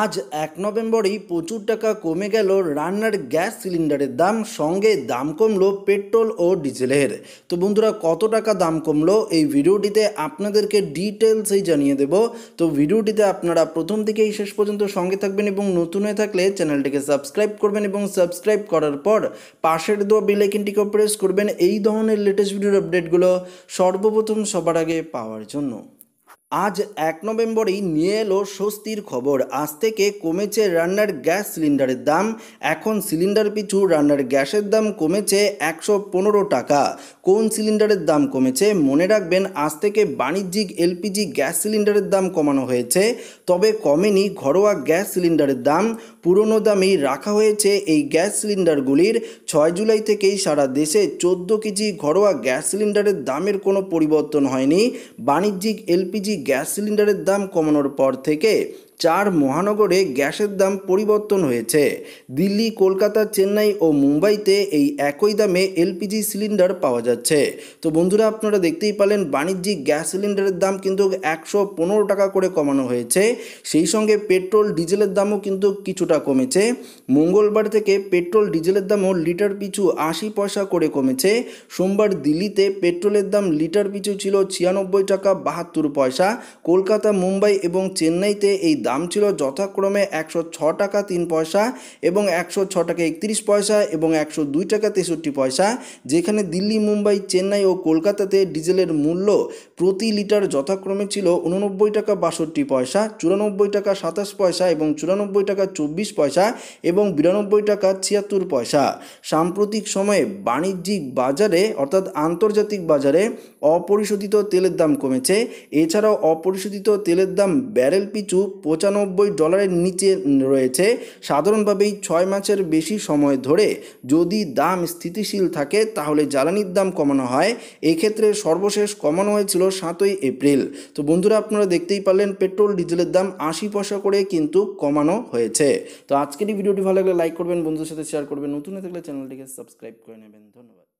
আজ এক নভেম্বরেই প্রচুর টাকা কমে গেল রান্নার গ্যাস সিলিন্ডারের দাম সঙ্গে দাম কমলো পেট্রোল ও ডিজেলের তো বন্ধুরা কত টাকা দাম কমলো এই ভিডিওটিতে আপনাদেরকে ডিটেলসেই জানিয়ে দেব তো ভিডিওটিতে আপনারা প্রথম থেকেই শেষ পর্যন্ত সঙ্গে থাকবেন এবং নতুন হয়ে থাকলে চ্যানেলটিকে সাবস্ক্রাইব করবেন এবং সাবস্ক্রাইব করার পর পাশের দেওয়া বেলাইকিনটিকে প্রেস করবেন এই ধরনের লেটেস্ট ভিডিওর আপডেটগুলো সর্বপ্রথম সবার আগে পাওয়ার জন্য আজ এক নভেম্বরেই নিয়ে এলো স্বস্তির খবর আজ থেকে কমেছে রান্নার গ্যাস সিলিন্ডারের দাম এখন সিলিন্ডার পিছু রান্নার গ্যাসের দাম কমেছে একশো পনেরো টাকা কোন সিলিন্ডারের দাম কমেছে মনে রাখবেন আজ থেকে বাণিজ্যিক এলপিজি গ্যাস সিলিন্ডারের দাম কমানো হয়েছে তবে কমেনি ঘরোয়া গ্যাস সিলিন্ডারের দাম পুরনো দামেই রাখা হয়েছে এই গ্যাস সিলিন্ডারগুলির ছয় জুলাই থেকেই সারা দেশে চোদ্দো কেজি ঘরোয়া গ্যাস সিলিন্ডারের দামের কোনো পরিবর্তন হয়নি বাণিজ্যিক এলপিজি গ্যাস সিলিন্ডারের দাম কমানোর পর থেকে চার মহানগরে গ্যাসের দাম পরিবর্তন হয়েছে দিল্লি কলকাতা চেন্নাই ও মুম্বাইতে এই একই দামে এলপিজি সিলিন্ডার পাওয়া যাচ্ছে তো বন্ধুরা আপনারা দেখতেই পালেন বাণিজ্যিক গ্যাস সিলিন্ডারের দাম কিন্তু একশো পনেরো টাকা করে কমানো হয়েছে সেই সঙ্গে পেট্রোল ডিজেলের দামও কিন্তু কিছুটা কমেছে মঙ্গলবার থেকে পেট্রোল ডিজেলের দামও লিটার পিছু আশি পয়সা করে কমেছে সোমবার দিল্লিতে পেট্রোলের দাম লিটার পিছু ছিল ছিয়ানব্বই টাকা বাহাত্তর পয়সা কলকাতা মুম্বাই এবং চেন্নাইতে এই দাম ছিল যথাক্রমে একশো ছ টাকা তিন পয়সা এবং একশো ছ টাকা একত্রিশ পয়সা এবং একশো দুই টাকা তেষট্টি পয়সা যেখানে দিল্লি মুম্বাই চেন্নাই ও কলকাতাতে ডিজেলের মূল্য প্রতি লিটার যথাক্রমে ছিল উননব্বই টাকা বাষট্টি পয়সা চুরানব্বই টাকা সাতাশ পয়সা এবং চুরানব্বই টাকা চব্বিশ পয়সা এবং বিরানব্বই টাকা ছিয়াত্তর পয়সা সাম্প্রতিক সময়ে বাণিজ্যিক বাজারে অর্থাৎ আন্তর্জাতিক বাজারে অপরিশোধিত তেলের দাম কমেছে এছাড়াও অপরিশোধিত তেলের দাম ব্যারেল পিছু পঁচানব্বই ডলারের নিচে রয়েছে সাধারণভাবেই ছয় মাসের বেশি সময় ধরে যদি দাম স্থিতিশীল থাকে তাহলে জ্বালানির দাম কমানো হয় এক্ষেত্রে সর্বশেষ কমানো হয়েছিল সাতই এপ্রিল তো বন্ধুরা আপনারা দেখতেই পারলেন পেট্রোল ডিজেলের দাম আশি পয়সা করে কিন্তু কমানো হয়েছে তো আজকের এই ভিডিওটি ভালো লাগলে লাইক করবেন বন্ধুদের সাথে শেয়ার করবেন নতুন থাকলে চ্যানেলটিকে সাবস্ক্রাইব করে নেবেন ধন্যবাদ